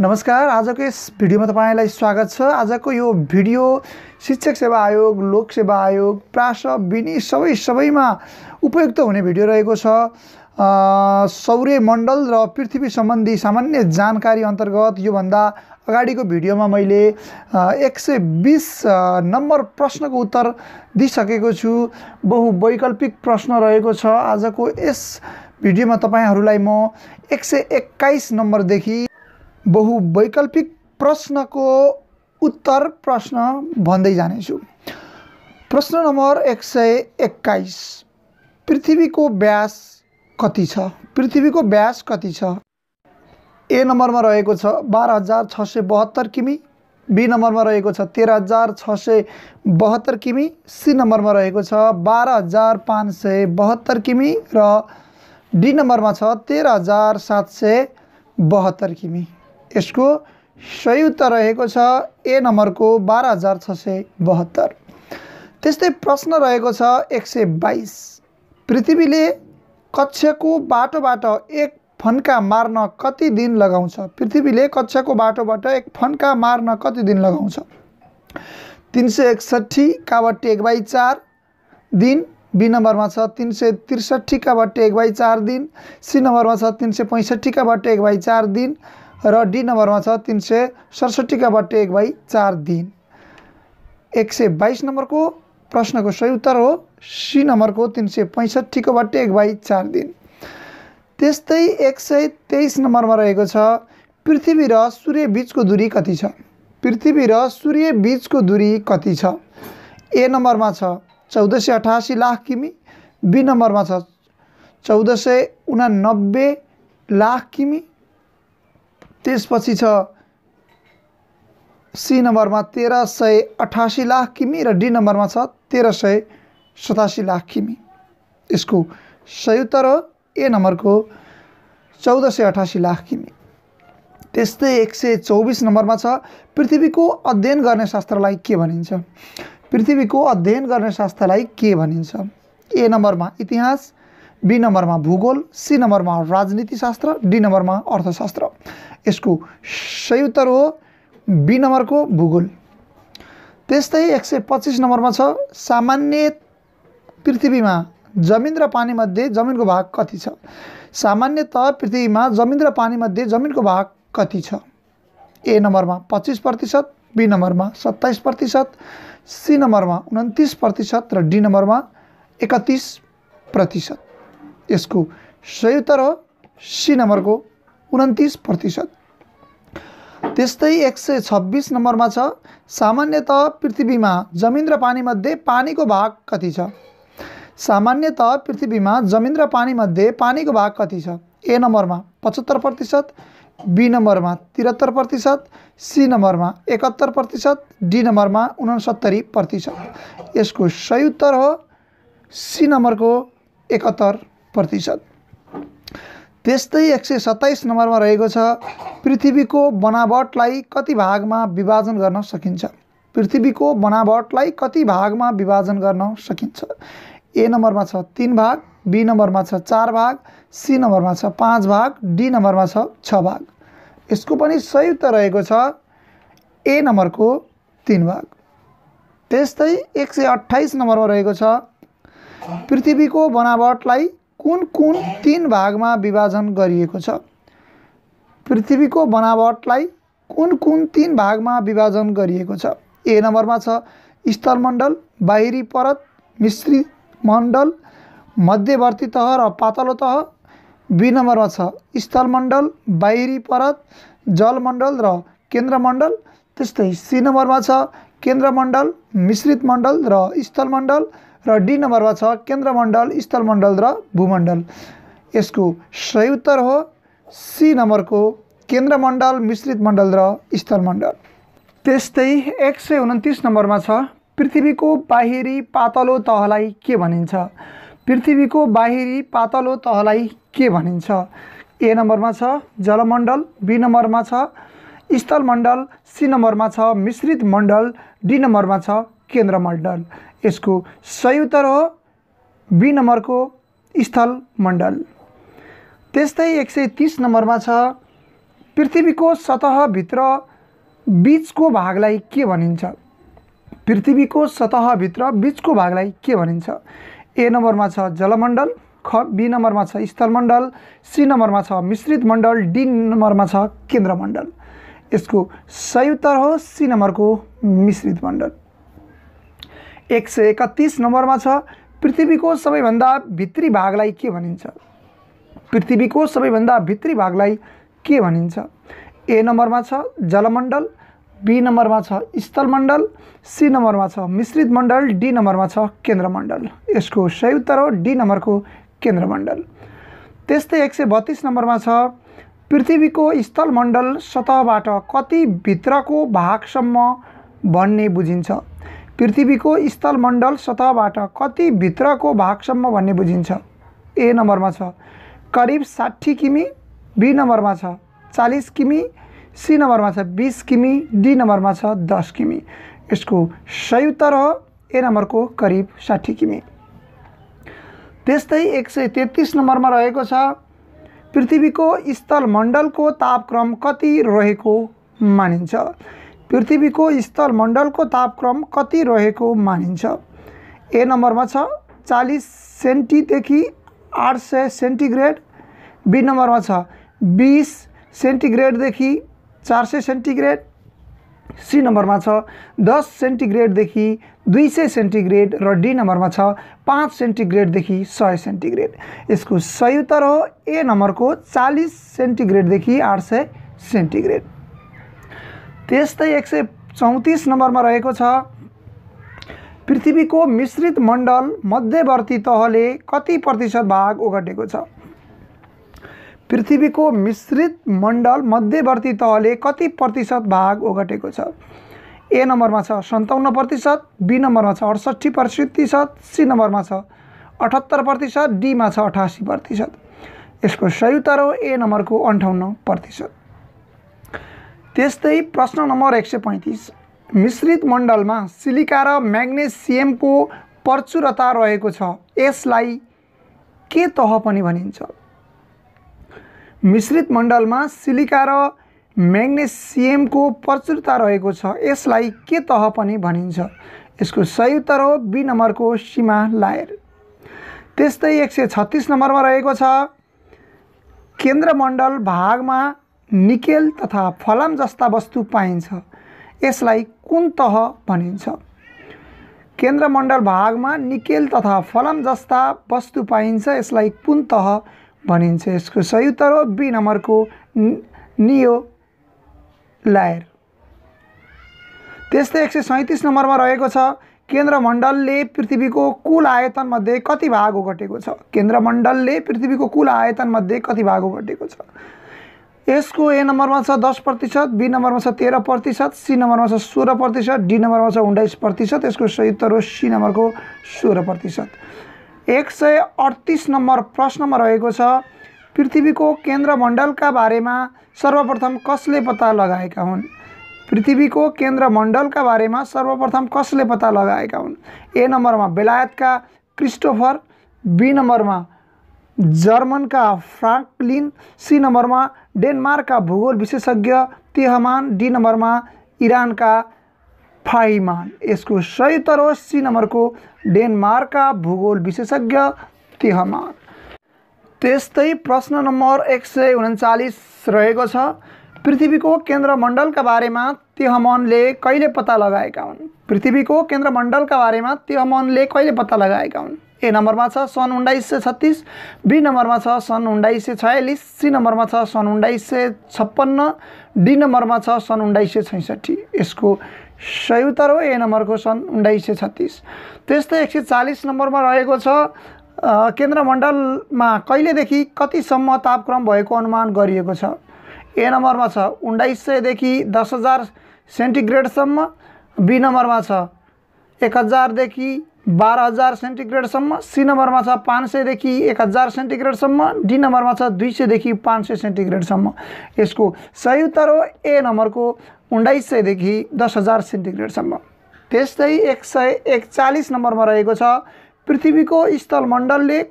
नमस्कार आजको यस भिडियोमा तपाईँलाई स्वागत छ आजको यो भिडियो शिक्षक सेवा आयोग लोक सेवा आयोग प्रास विनी सबै सबैमा उपयुक्त हुने भिडियो रहेको छ सौर्य मण्डल र पृथ्वी सम्बन्धी सामान्य जानकारी अन्तर्गत योभन्दा अगाडिको भिडियोमा मैले एक सय बिस नम्बर प्रश्नको उत्तर दिइसकेको छु बहुवैकल्पिक प्रश्न रहेको छ आजको यस भिडियोमा तपाईँहरूलाई म एक सय एक्काइस नम्बरदेखि बहुवैकल्पिक प्रश्नको उत्तर प्रश्न भन्दै जानेछु प्रश्न नम्बर एक सय एक्काइस पृथ्वीको व्यास कति छ पृथ्वीको व्यास कति छ ए नम्बरमा रहेको छ बाह्र हजार छ सय बहत्तर किमी बी नम्बरमा रहेको छ तेह्र हजार छ सय बहत्तर किमी सी नम्बरमा रहेको छ बाह्र हजार पाँच सय बहत्तर किमी र डी नम्बरमा छ तेह्र हजार सात सय बहत्तर किमी यसको सही उत्तर रहेको छ ए नम्बरको बाह्र हजार छ सय बहत्तर त्यस्तै प्रश्न रहेको छ एक सय बाइस पृथ्वीले कक्षको बाटोबाट एक फन्का मार्न कति दिन लगाउँछ पृथ्वीले कक्षको बाटोबाट एक फन्का मार्न कति दिन लगाउँछ तिन सय एकसट्ठी काबट्टे एक बाई चार दिन बी नम्बरमा छ तिन सय त्रिसठीका बट्टे एक बाई चार दिन सी नम्बरमा छ तिन सय पैँसठीका बट्टे एक बाई चार दिन र डी नम्बरमा छ तिन सय सडसठीका बट्टे एक बाई चार दिन एक सय बाइस नम्बरको प्रश्नको सही उत्तर हो सी नम्बरको तिन सय पैँसठीको बट्टे एक बाई चार दिन त्यस्तै एक सय तेइस नम्बरमा रहेको छ पृथ्वी र सूर्य बिचको दूरी कति छ पृथ्वी र सूर्य बिचको दूरी कति छ ए नम्बरमा छ चौध सय अठासी लाख किमी बी नम्बरमा छ चौध सय उनानब्बे लाख किमी त्यसपछि छ सी नम्बरमा तेह्र सय अठासी लाख किमी र डी नम्बरमा छ तेह्र सय सतासी लाख किमी यसको उत्तर हो ए नम्बरको चौध सय अठासी लाख किमी त्यस्तै एक सय चौबिस नम्बरमा छ पृथ्वीको अध्ययन गर्ने शास्त्रलाई के भनिन्छ पृथ्वीको अध्ययन गर्ने शास्त्रलाई के भनिन्छ ए नम्बरमा इतिहास बी नम्बरमा भूगोल सी नम्बरमा राजनीतिशास्त्र डी नम्बरमा अर्थशास्त्र यसको सही उत्तर हो बी नम्बरको भूगोल त्यस्तै एक सय पच्चिस नम्बरमा छ सामान्य पृथ्वीमा जमिन र पानीमध्ये जमिनको भाग कति छ सामान्यत पृथ्वीमा जमिन र पानीमध्ये जमिनको भाग कति छ ए नम्बरमा पच्चिस प्रतिशत बी नम्बरमा सत्ताइस प्रतिशत सी नम्बरमा उन्तिस प्रतिशत र डी नम्बरमा एकतिस प्रतिशत यसको सही उत्तर हो सी नम्बरको उन्तिस प्रतिशत त्यस्तै एक सय छब्बिस नम्बरमा छ सामान्यत पृथ्वीमा जमिन र पानीमध्ये पानीको भाग कति छ सामान्यत पृथ्वीमा जमिन र पानीमध्ये पानीको भाग कति छ ए नम्बरमा पचहत्तर प्रतिशत बी नम्बरमा त्रिहत्तर प्रतिशत सी नम्बरमा एकहत्तर प्रतिशत डी नम्बरमा उनसत्तरी प्रतिशत यसको सही उत्तर हो सी नम्बरको एकहत्तर प्रतिशत त्यस्तै एक सय सत्ताइस नम्बरमा रहेको छ पृथ्वीको बनावटलाई कति भागमा विभाजन गर्न सकिन्छ पृथ्वीको बनावटलाई कति भागमा विभाजन गर्न सकिन्छ ए नम्बरमा छ तिन भाग बी नम्बरमा छ चार भाग सी नम्बरमा छ पाँच भाग डी नम्बरमा छ छ भाग यसको पनि सही उत्तर रहेको छ ए नम्बरको तिन भाग त्यस्तै एक सय अठाइस नम्बरमा रहेको छ पृथ्वीको बनावटलाई कुन कुन तिन भागमा विभाजन गरिएको छ पृथ्वीको बनावटलाई कुन कुन तिन भागमा विभाजन गरिएको छ ए नम्बरमा छ स्थलमण्डल बाहिरी परत मिश्रित मण्डल मध्यवर्ती तह र पातलो तह बी नम्बरमा छ स्थलमण्डल बाहिरी परत जलमण्डल र केन्द्रमण्डल त्यस्तै सी नम्बरमा छ केन्द्रमण्डल मिश्रित मण्डल र स्थलमण्डल र डी नम्बरमा छ केन्द्रमण्डल स्थलमण्डल र भूमण्डल यसको सही उत्तर हो सी नम्बरको केन्द्रमण्डल मिश्रित मण्डल र स्थलमण्डल त्यस्तै एक सय उन्तिस नम्बरमा छ पृथ्वीको बाहिरी पातलो तहलाई के भनिन्छ पृथ्वीको बाहिरी पातलो तहलाई के भनिन्छ ए नम्बरमा छ जलमण्डल बी नम्बरमा छ स्थलमण्डल सी नम्बरमा छ मिश्रित मण्डल डी नम्बरमा छ केन्द्रमण्डल यसको सही उत्तर हो बी नम्बरको स्थल मण्डल त्यस्तै एक सय तिस नम्बरमा छ पृथ्वीको सतहभित्र बिचको भागलाई के भनिन्छ पृथ्वीको सतहभित्र बिचको भागलाई के भनिन्छ ए नम्बरमा छ जलमण्डल ख बी नम्बरमा छ स्थलमण्डल सी नम्बरमा छ मिश्रित मण्डल डी नम्बरमा छ केन्द्रमण्डल यसको सही उत्तर हो सी नम्बरको मिश्रित मण्डल एक सय एकतिस नम्बरमा छ पृथ्वीको सबैभन्दा भित्री भागलाई के भनिन्छ पृथ्वीको सबैभन्दा भित्री भागलाई के भनिन्छ ए नम्बरमा छ जलमण्डल बी नम्बरमा छ स्थलमण्डल सी नम्बरमा छ मिश्रित मण्डल डी नम्बरमा छ केन्द्रमण्डल यसको सही उत्तर हो डी नम्बरको केन्द्रमण्डल त्यस्तै एक सय बत्तिस नम्बरमा छ पृथ्वीको स्थलमण्डल सतहबाट कति भित्रको भागसम्म भन्ने बुझिन्छ पृथ्वीको स्थलमण्डल सतहबाट कति भित्रको भागसम्म भन्ने बुझिन्छ ए नम्बरमा छ करिब साठी किमी बी नम्बरमा छ चालिस किमी सी नम्बरमा छ बिस किमी डी नम्बरमा छ दस किमी यसको सही उत्तर हो ए नम्बरको करिब साठी किमी त्यस्तै एक सय तेत्तिस नम्बरमा रहेको छ पृथ्वीको स्थलमण्डलको तापक्रम कति रहेको मानिन्छ पृथ्वीको स्थलमण्डलको तापक्रम कति रहेको मानिन्छ ए नम्बरमा छ चालिस सेन्टीदेखि आठ सय सेन्टिग्रेड बी नम्बरमा छ बिस सेन्टिग्रेडदेखि चार सय सेन्टिग्रेड सी नम्बरमा छ दस सेन्टिग्रेडदेखि दुई सय सेन्टिग्रेड र डी नम्बरमा छ पाँच सेन्टिग्रेडदेखि सय सेन्टिग्रेड यसको सही उत्तर हो ए नम्बरको चालिस सेन्टिग्रेडदेखि आठ सय सेन्टिग्रेड त्यस्तै एक सय चौतिस नम्बरमा रहेको छ पृथ्वीको मिश्रित मण्डल मध्यवर्ती तहले कति प्रतिशत भाग ओगटेको छ पृथ्वीको मिश्रित मण्डल मध्यवर्ती तहले कति प्रतिशत भाग ओगटेको छ ए नम्बरमा छ सन्ताउन्न प्रतिशत बी नम्बरमा छ अडसट्ठी प्रतिशत सी नम्बरमा छ अठहत्तर प्रतिशत डीमा छ अठासी प्रतिशत यसको सही उत्तर हो ए नम्बरको अन्ठाउन्न प्रतिशत त्यस्तै प्रश्न नम्बर एक सय पैँतिस मिश्रित मण्डलमा सिलिका र म्याग्नेसियमको प्रचुरता रहेको छ यसलाई के तह पनि भनिन्छ मिश्रित मण्डलमा सिलिका र म्याग्नेसियमको प्रचुरता रहेको छ यसलाई के तह पनि भनिन्छ यसको सही उत्तर हो बी नम्बरको सीमा लायर त्यस्तै एक सय छत्तिस नम्बरमा रहेको छ केन्द्रमण्डल भागमा निकेल तथा फलाम जस्ता वस्तु पाइन्छ यसलाई कुन तह भनिन्छ केन्द्रमण्डल भागमा निकेल तथा फलाम जस्ता वस्तु पाइन्छ यसलाई कुन तह भनिन्छ यसको सही उत्तर हो बी नम्बरको नियो लायर त्यस्तै एक सय सैँतिस नम्बरमा रहेको छ केन्द्रमण्डलले पृथ्वीको कुल आयतनमध्ये कति भाग ओगटेको छ केन्द्रमण्डलले पृथ्वीको कुल आयतनमध्ये कति भाग ओगटेको छ यसको ए नम्बरमा छ दस प्रतिशत बी नम्बरमा छ तेह्र प्रतिशत सी नम्बरमा छ सोह्र प्रतिशत डी नम्बरमा छ उन्नाइस प्रतिशत यसको सही उत्तर हो सी नम्बरको सोह्र प्रतिशत एक सय अडतिस नम्बर प्रश्नमा रहेको छ पृथ्वीको केन्द्रमण्डलका बारेमा सर्वप्रथम कसले पत्ता लगाएका हुन् पृथ्वीको केन्द्रमण्डलका बारेमा सर्वप्रथम कसले पत्ता लगाएका हुन् ए नम्बरमा बेलायतका क्रिस्टोफर बी नम्बरमा जर्मनका फ्राङ्कलिन सी नम्बरमा डेनमार्कका भूगोल विशेषज्ञ तेहमान डी नम्बरमा इरानका फाइमान यसको सही उत्तर हो सी नम्बरको डेनमार्कका भूगोल विशेषज्ञ तेहमान त्यस्तै प्रश्न नम्बर एक सय उन्चालिस रहेको छ पृथ्वीको केन्द्रमण्डलका बारेमा तेहमनले कहिले पत्ता लगाएका हुन् पृथ्वीको केन्द्रमण्डलका बारेमा तेहमनले कहिले पत्ता लगाएका हुन् ए नम्बरमा छ सन् उन्नाइस सय छत्तिस बी नम्बरमा छ सन् उन्नाइस सय छयालिस सी नम्बरमा छ सन् उन्नाइस सय छप्पन्न डी नम्बरमा छ सन् उन्नाइस सय छैसठी यसको सही उत्तर हो ए नम्बरको सन् उन्नाइस सय छत्तिस त्यस्तै एक सय चालिस नम्बरमा रहेको छ केन्द्रमण्डलमा कहिलेदेखि कतिसम्म तापक्रम भएको अनुमान गरिएको छ ए नम्बरमा छ उन्नाइस सयदेखि दस हजार सेन्टिग्रेडसम्म बी नम्बरमा छ एक हजारदेखि बाह्र हजार सेन्टिग्रेडसम्म सी नम्बरमा छ पाँच सयदेखि एक हजार सेन्टिग्रेडसम्म डी नम्बरमा छ दुई सयदेखि पाँच सय सेन्टिग्रेडसम्म यसको सही उत्तर हो ए नम्बरको उन्नाइस सयदेखि दस हजार सेन्टिग्रेडसम्म त्यस्तै एक सय एकचालिस नम्बरमा रहेको छ पृथ्वीको स्थलमण्डलले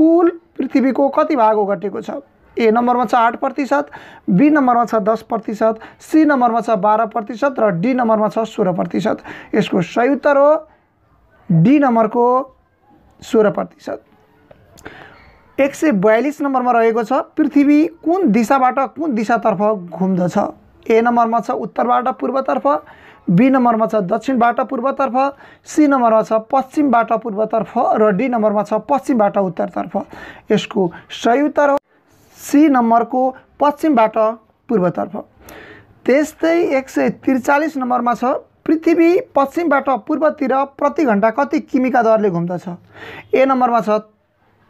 कुल पृथ्वीको कति भाग ओगटेको छ ए नम्बरमा छ आठ प्रतिशत बी नम्बरमा छ दस प्रतिशत सी नम्बरमा छ बाह्र प्रतिशत र डी नम्बरमा छ सोह्र प्रतिशत यसको सही उत्तर हो डी नम्बरको सोह्र प्रतिशत एक सय बयालिस नम्बरमा रहेको छ पृथ्वी कुन दिशाबाट कुन दिशातर्फ घुम्दछ ए नम्बरमा छ उत्तरबाट पूर्वतर्फ बी नम्बरमा छ दक्षिणबाट पूर्वतर्फ सी नम्बरमा छ पश्चिमबाट पूर्वतर्फ र डी नम्बरमा छ पश्चिमबाट उत्तरतर्फ यसको सही उत्तर हो सी नम्बरको पश्चिमबाट पूर्वतर्फ त्यस्तै एक सय त्रिचालिस नम्बरमा छ पृथ्वी पश्चिमबाट पूर्वतिर प्रति घन्टा कति किमिका दरले घुम्दछ ए नम्बरमा छ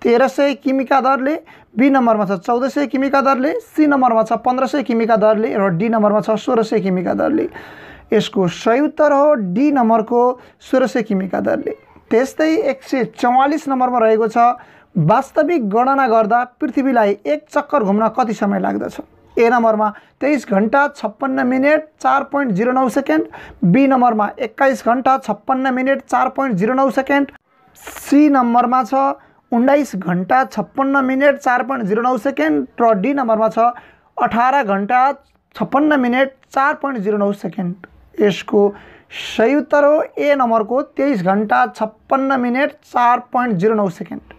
तेह्र सय किमिका दरले बी नम्बरमा छ चौध सय किमिका दरले सी नम्बरमा छ पन्ध्र सय किमिका दरले र डी नम्बरमा छ सोह्र सय किमिका दरले यसको सही उत्तर हो डी नम्बरको सोह्र सय किमिका दरले त्यस्तै एक सय चौवालिस नम्बरमा रहेको छ वास्तविक गणना गर्दा पृथ्वीलाई एक चक्कर घुम्न कति समय लाग्दछ ए नम्बरमा तेइस घन्टा छप्पन्न मिनट चार पोइन्ट जिरो नौ सेकेन्ड बी नम्बरमा एक्काइस घन्टा छप्पन्न मिनट चार पोइन्ट जिरो नौ सेकेन्ड सी नम्बरमा छ उन्नाइस घन्टा छप्पन्न मिनट चार पोइन्ट जिरो नौ सेकेन्ड र डी नम्बरमा छ अठार घन्टा छप्पन्न मिनट चार पोइन्ट जिरो नौ सेकेन्ड यसको सही उत्तर हो ए नम्बरको तेइस घन्टा छप्पन्न मिनट चार पोइन्ट जिरो नौ सेकेन्ड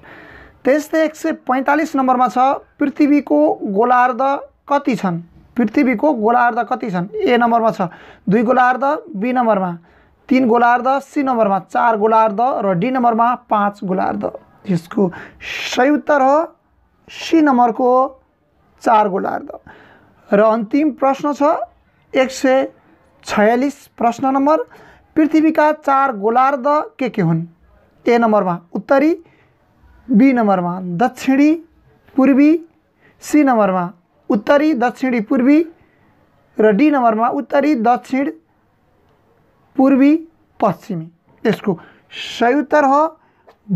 त्यस्तै एक सय पैँतालिस नम्बरमा छ पृथ्वीको गोलार्ध कति छन् पृथ्वीको गोलार्ध कति छन् ए नम्बरमा छ दुई गोलार्ध बी नम्बरमा तिन गोलार्ध सी नम्बरमा चार गोलार्ध र डी नम्बरमा पाँच गोलार्ध यसको सही उत्तर हो सी नम्बरको चार गोलार्ध र अन्तिम प्रश्न छ एक सय छयालिस प्रश्न नम्बर पृथ्वीका चार गोलार्ध के के हुन् ए नम्बरमा उत्तरी बी नम्बरमा दक्षिणी पूर्वी सी नम्बरमा उत्तरी दक्षिणी पूर्वी री नंबर में उत्तरी दक्षिण पूर्वी पश्चिमी इसको सही उत्तर हो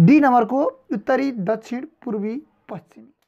डी नंबर को उत्तरी दक्षिण पूर्वी पश्चिमी